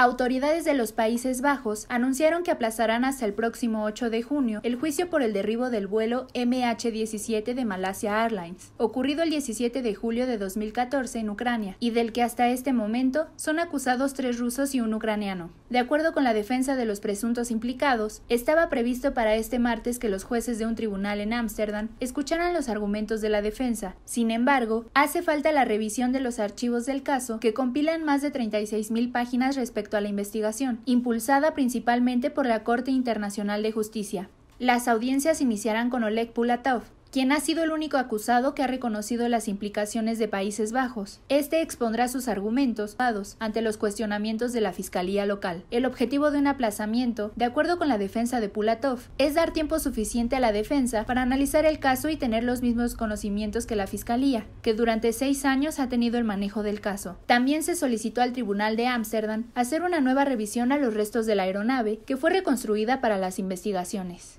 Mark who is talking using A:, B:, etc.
A: Autoridades de los Países Bajos anunciaron que aplazarán hasta el próximo 8 de junio el juicio por el derribo del vuelo MH17 de Malasia Airlines, ocurrido el 17 de julio de 2014 en Ucrania, y del que hasta este momento son acusados tres rusos y un ucraniano. De acuerdo con la defensa de los presuntos implicados, estaba previsto para este martes que los jueces de un tribunal en Ámsterdam escucharan los argumentos de la defensa. Sin embargo, hace falta la revisión de los archivos del caso, que compilan más de 36.000 páginas respecto a la investigación, impulsada principalmente por la Corte Internacional de Justicia. Las audiencias iniciarán con Oleg Pulatov, quien ha sido el único acusado que ha reconocido las implicaciones de Países Bajos. Este expondrá sus argumentos ante los cuestionamientos de la Fiscalía local. El objetivo de un aplazamiento, de acuerdo con la defensa de Pulatov, es dar tiempo suficiente a la defensa para analizar el caso y tener los mismos conocimientos que la Fiscalía, que durante seis años ha tenido el manejo del caso. También se solicitó al Tribunal de Ámsterdam hacer una nueva revisión a los restos de la aeronave que fue reconstruida para las investigaciones.